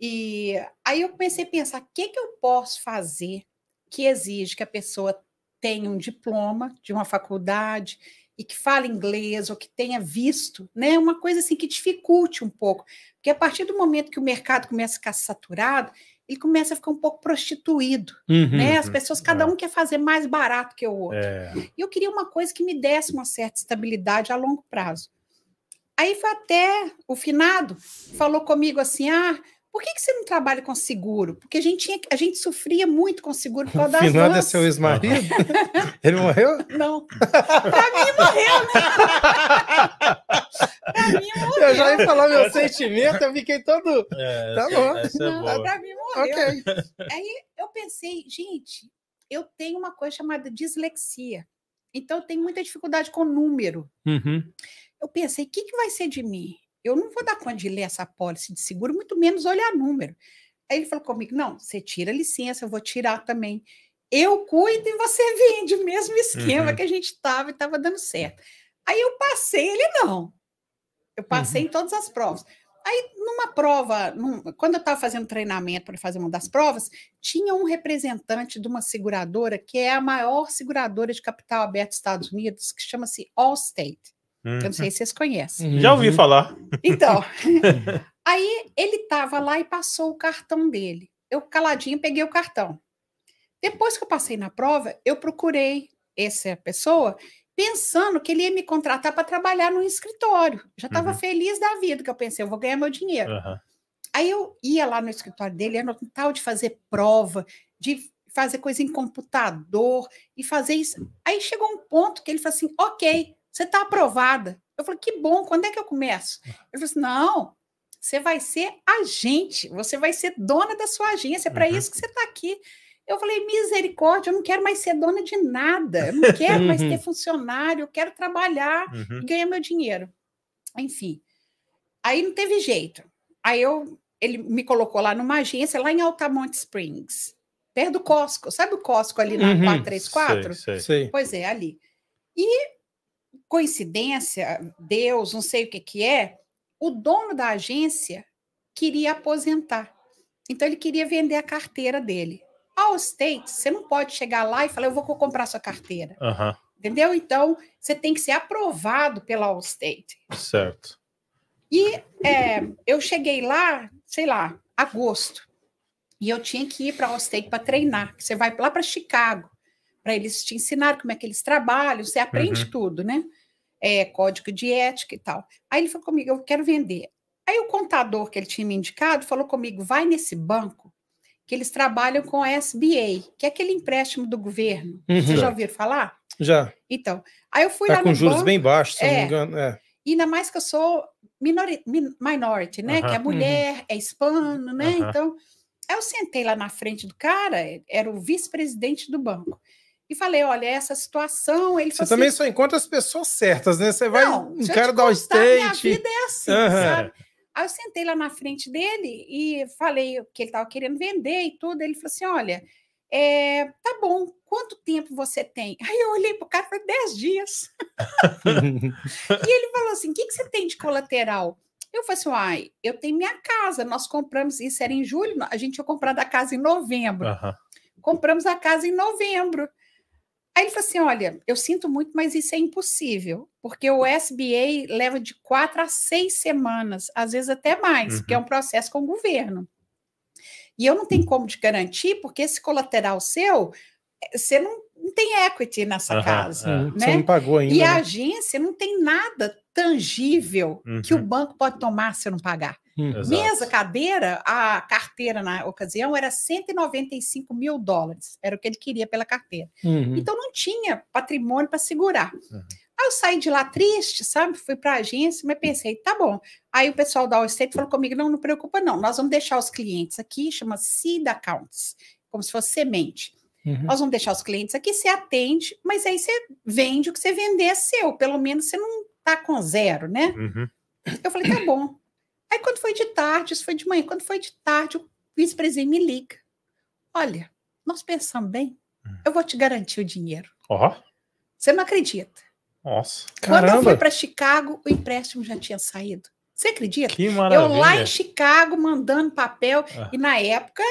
E aí eu comecei a pensar, o que, que eu posso fazer que exige que a pessoa tenha um diploma de uma faculdade e que fale inglês ou que tenha visto, né? Uma coisa assim que dificulte um pouco, porque a partir do momento que o mercado começa a ficar saturado, ele começa a ficar um pouco prostituído, uhum, né? As uhum, pessoas, é. cada é. um quer fazer mais barato que o outro. É. E eu queria uma coisa que me desse uma certa estabilidade a longo prazo. Aí foi até o finado, falou comigo assim: ah, por que, que você não trabalha com seguro? Porque a gente, tinha, a gente sofria muito com seguro por causa das é seu ex-marido? Ele morreu? Não. Pra mim morreu, né? pra mim morreu. Eu já ia falar meu sentimento, eu fiquei todo... É, tá é bom. é não, pra mim morreu. Okay. Aí eu pensei, gente, eu tenho uma coisa chamada dislexia. Então eu tenho muita dificuldade com número. Uhum. Eu pensei, o que, que vai ser de mim? Eu não vou dar conta de ler essa apólice de seguro, muito menos olhar número. Aí ele falou comigo: não, você tira a licença, eu vou tirar também. Eu cuido e você vende, o mesmo esquema uhum. que a gente estava e estava dando certo. Aí eu passei, ele não. Eu passei uhum. em todas as provas. Aí, numa prova, num, quando eu estava fazendo treinamento para fazer uma das provas, tinha um representante de uma seguradora que é a maior seguradora de capital aberto dos Estados Unidos, que chama-se Allstate. Eu não sei se vocês conhecem. Uhum. Já ouvi falar. Então, aí ele estava lá e passou o cartão dele. Eu, caladinho, peguei o cartão. Depois que eu passei na prova, eu procurei essa pessoa pensando que ele ia me contratar para trabalhar no escritório. Já estava uhum. feliz da vida, que eu pensei, eu vou ganhar meu dinheiro. Uhum. Aí eu ia lá no escritório dele, era um tal de fazer prova, de fazer coisa em computador e fazer isso. Aí chegou um ponto que ele falou assim: ok, você está aprovada. Eu falei, que bom, quando é que eu começo? É. Ele falou assim: não, você vai ser agente, você vai ser dona da sua agência, é para uhum. isso que você está aqui. Eu falei, misericórdia, eu não quero mais ser dona de nada, eu não quero mais ter uhum. funcionário, eu quero trabalhar uhum. e ganhar meu dinheiro. Enfim. Aí não teve jeito. Aí eu, ele me colocou lá numa agência, lá em Altamont Springs, perto do Costco. Sabe o Costco ali na uhum, 434? Sei, sei. Pois é, ali. E coincidência, Deus, não sei o que que é, o dono da agência queria aposentar. Então ele queria vender a carteira dele. Ao States, você não pode chegar lá e falar, eu vou comprar sua carteira. Uhum. Entendeu? Então, você tem que ser aprovado pela Allstate. Certo. E é, eu cheguei lá, sei lá, agosto. E eu tinha que ir para Allstate para treinar. Você vai lá para Chicago para eles te ensinar como é que eles trabalham, você aprende uhum. tudo, né? É, código de ética e tal. Aí ele falou comigo, eu quero vender. Aí o contador que ele tinha me indicado falou comigo, vai nesse banco que eles trabalham com a SBA, que é aquele empréstimo do governo. Uhum. Vocês já ouviram falar? Já. Então, aí eu fui tá lá com no juros banco, bem baixos, se é, não me é. engano. É. Ainda mais que eu sou minority, né? Que é uhum. mulher, é hispano, né? Então, aí eu sentei lá na frente do cara, era o vice-presidente do banco e falei, olha, essa situação. Ele você também assim, só encontra as pessoas certas, né? Você vai não, um cara da state. Minha vida é assim, uhum. sabe? Aí eu sentei lá na frente dele e falei que ele estava querendo vender e tudo. Ele falou assim: olha, é, tá bom, quanto tempo você tem? Aí eu olhei para o cara e falei: 10 dias. e ele falou assim: o que, que você tem de colateral? Eu falei assim, uai, eu tenho minha casa, nós compramos, isso era em julho, a gente tinha comprado a casa em novembro. Uhum. Compramos a casa em novembro. Aí ele falou assim: olha, eu sinto muito, mas isso é impossível, porque o SBA leva de quatro a seis semanas, às vezes até mais, uhum. porque é uhum. um processo com o governo. E eu não tenho como te garantir, porque esse colateral seu, eh, você não, não tem equity nessa uhum, casa. Uhum. Né? Você não pagou ainda. E a né? agência não tem nada tangível que o uhum. banco pode tomar se não pagar. Exato. Mesa, cadeira, a carteira na ocasião era 195 mil dólares, era o que ele queria pela carteira. Uhum. Então não tinha patrimônio para segurar. Uhum. Aí eu saí de lá triste, sabe? Fui para a agência, mas pensei, tá bom. Aí o pessoal da All State falou comigo: não, não preocupa, não. Nós vamos deixar os clientes aqui, chama Seed Accounts, como se fosse semente. Uhum. Nós vamos deixar os clientes aqui, você atende, mas aí você vende o que você vender é seu, pelo menos você não tá com zero, né? Uhum. Eu falei, tá bom. Aí quando foi de tarde, isso foi de manhã, quando foi de tarde, o vice-presidente me liga. Olha, nós pensamos bem, hum. eu vou te garantir o dinheiro. Ó. Você não acredita. Nossa, Quando caramba. eu fui para Chicago, o empréstimo já tinha saído. Você acredita? Que maravilha. Eu lá em Chicago mandando papel ah. e na época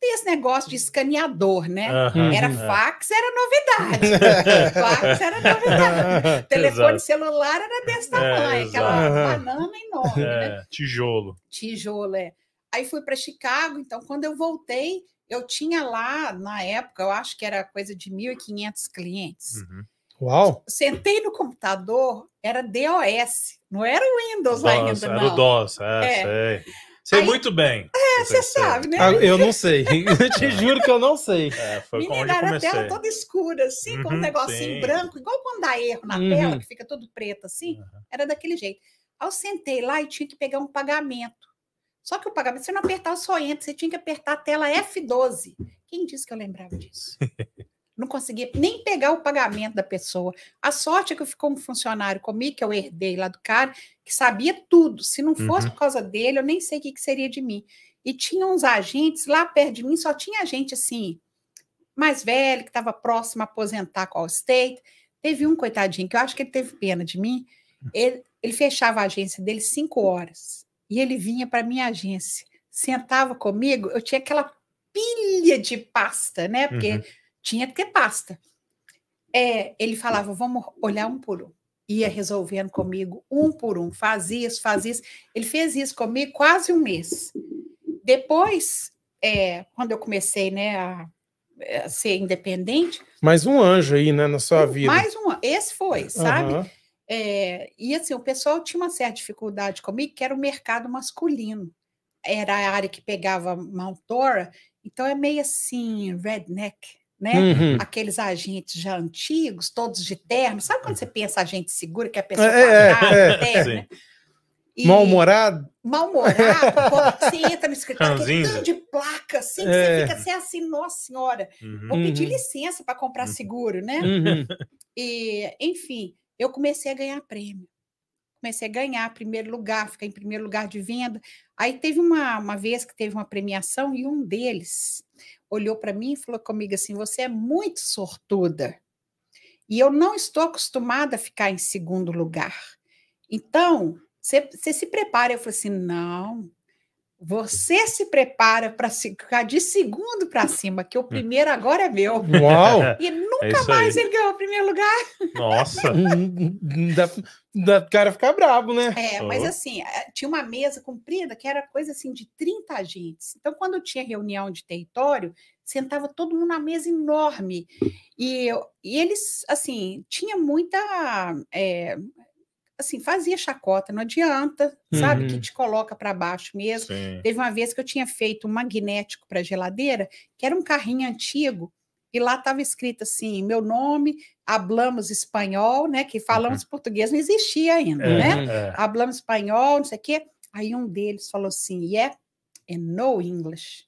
tem esse negócio de escaneador, né? Uhum, era fax, era novidade. fax era novidade. Telefone Exato. celular era desse é, tamanho, é, aquela banana enorme, é, né? Tijolo. Tijolo, é. Aí fui para Chicago, então quando eu voltei, eu tinha lá, na época, eu acho que era coisa de 1.500 clientes. Uhum. Uau! Sentei no computador, era DOS, não era Windows DOS, ainda, era não. o DOS, é, é. sei. Sei aí... muito bem. É, você sabe, né? Ah, eu não sei. Eu te juro que eu não sei. É, foi Menina, era a tela toda escura, assim, uhum, com um uhum, negocinho sim. branco, igual quando dá erro na uhum. tela, que fica todo preto assim. Uhum. Era daquele jeito. Aí eu sentei lá e tinha que pegar um pagamento. Só que o pagamento, você não apertava só entra, você tinha que apertar a tela F12. Quem disse que eu lembrava disso? não conseguia nem pegar o pagamento da pessoa. A sorte é que ficou um funcionário comigo, que eu herdei lá do cara, que sabia tudo. Se não fosse uhum. por causa dele, eu nem sei o que, que seria de mim. E tinha uns agentes lá perto de mim, só tinha gente assim, mais velho, que estava próximo a aposentar com a State. Teve um coitadinho, que eu acho que ele teve pena de mim. Ele, ele fechava a agência dele cinco horas e ele vinha para minha agência, sentava comigo, eu tinha aquela pilha de pasta, né? Porque uhum. Tinha que ter pasta. É, ele falava, vamos olhar um por um. Ia resolvendo comigo um por um, faz isso, faz isso. Ele fez isso comigo quase um mês. Depois, é, quando eu comecei né, a, a, é, ser independente. Mais um anjo aí, né, na sua vida. Mais um Esse foi, sabe? Uhum. É, e assim, o pessoal tinha uma certa dificuldade comigo, que era o mercado masculino. Era a área que pegava Mount Dora, então é meio assim, redneck, né? Uhum. Aqueles agentes já antigos, todos de terno. Sabe quando uhum. você pensa agente seguro, que é a pessoa é, é, é, é. né? Mal-humorado? Mal-humorado, você entra no escritório, aquele tanto de placa, assim, que é. você fica assim, assim, nossa senhora, uhum. vou pedir uhum. licença para comprar uhum. seguro, né? Uhum. E, enfim, eu comecei a ganhar prêmio. Comecei a ganhar primeiro lugar, ficar em primeiro lugar de venda. Aí teve uma, uma vez que teve uma premiação e um deles, olhou para mim e falou comigo assim: Você é muito sortuda. E eu não estou acostumada a ficar em segundo lugar. Então, você se prepara. Eu falei assim: Não, você se prepara para ficar de segundo para cima, que o hum. primeiro agora é meu. Uau! E nunca é mais aí. ele ganhou o primeiro lugar. Nossa! da, hum, hum, da cara ficar bravo, né? É, oh. mas assim, é, tinha uma mesa comprida que era coisa assim de 30 agentes. Então, quando tinha reunião de território, sentava todo mundo na mesa enorme. E, eu, e eles, assim, tinha muita. É, assim, fazia chacota, não adianta, uhum. sabe? Que uhum. te coloca para baixo mesmo. Sim. Teve uma vez que eu tinha feito um magnético para geladeira, que era um carrinho antigo, e lá estava escrito assim: meu nome, hablamos espanhol, né? Que falamos uhum. português não existia ainda, é, né? É. Hablamos espanhol, não sei o quê. Aí um deles falou assim: yeah, and é, é no English.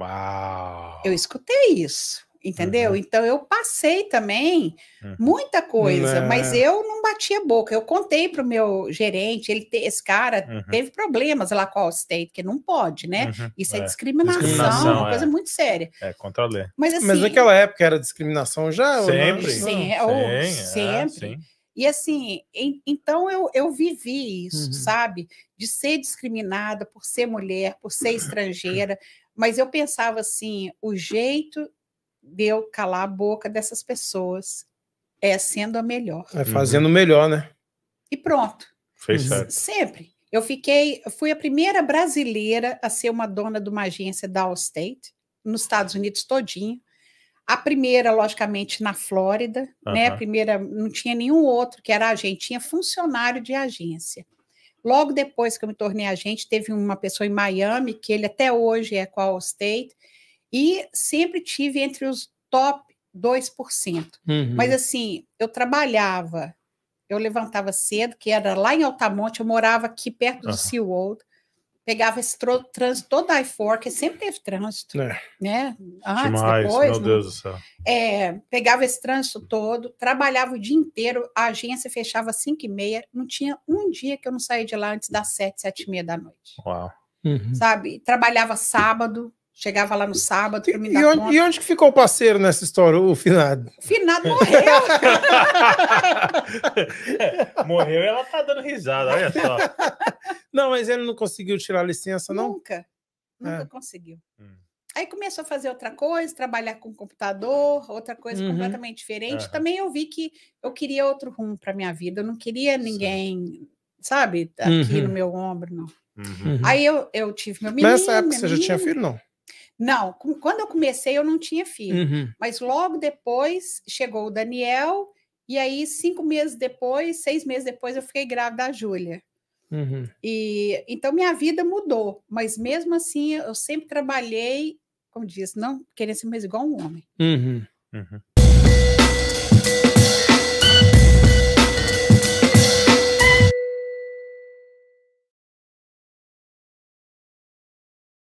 Uau! Eu escutei isso entendeu? Uhum. Então eu passei também uhum. muita coisa, mas eu não bati a boca. Eu contei para o meu gerente, ele te, esse cara uhum. teve problemas lá com a State, que não pode, né? Uhum. Isso é, é discriminação, discriminação, uma é. coisa muito séria. É, contra a lei. Mas, assim, mas naquela época era discriminação já? É, sempre. Sim, ou, sim, sempre. É, e assim, em, então eu, eu vivi isso, uhum. sabe? De ser discriminada por ser mulher, por ser estrangeira, mas eu pensava assim: o jeito de eu calar a boca dessas pessoas é sendo a melhor. É uhum. fazendo o uhum. melhor, né? E pronto. Fez certo. Sempre. Eu fiquei, fui a primeira brasileira a ser uma dona de uma agência da Allstate, nos Estados Unidos todinho. A primeira, logicamente, na Flórida, uhum. né? A primeira, não tinha nenhum outro que era agente, tinha funcionário de agência. Logo depois que eu me tornei agente, teve uma pessoa em Miami, que ele até hoje é com a Allstate, e sempre tive entre os top 2%. Uhum. Mas assim, eu trabalhava, eu levantava cedo, que era lá em Altamonte, eu morava aqui perto do uhum. SeaWorld, pegava esse trânsito toda da I4, que sempre teve trânsito, é. né? Antes, Demais, depois. Meu né? Deus do céu. É, pegava esse trânsito todo, trabalhava o dia inteiro, a agência fechava às 5 e meia, não tinha um dia que eu não saía de lá antes das 7, 7 e meia da noite. Uau. Uhum. Sabe? Trabalhava sábado, Chegava lá no sábado e, me e, onde, e onde que ficou o parceiro nessa história, o Finado? O Finado morreu! morreu e ela tá dando risada, olha só. Não, mas ele não conseguiu tirar licença, não? Nunca, nunca é. conseguiu. Hum. Aí começou a fazer outra coisa, trabalhar com computador, outra coisa uhum. completamente diferente. Também eu vi que eu queria outro rumo para minha vida, eu não queria ninguém, Sim. sabe, aqui uhum. no meu ombro, não. Uhum. Uhum. Aí eu, eu tive meu menino. Nessa época você já tinha filho, não? Não, quando eu comecei eu não tinha filho, uhum. mas logo depois chegou o Daniel, e aí cinco meses depois, seis meses depois, eu fiquei grávida da Júlia. Uhum. E então minha vida mudou, mas mesmo assim eu sempre trabalhei, como diz, não querendo ser mais igual um homem. Uhum. uhum.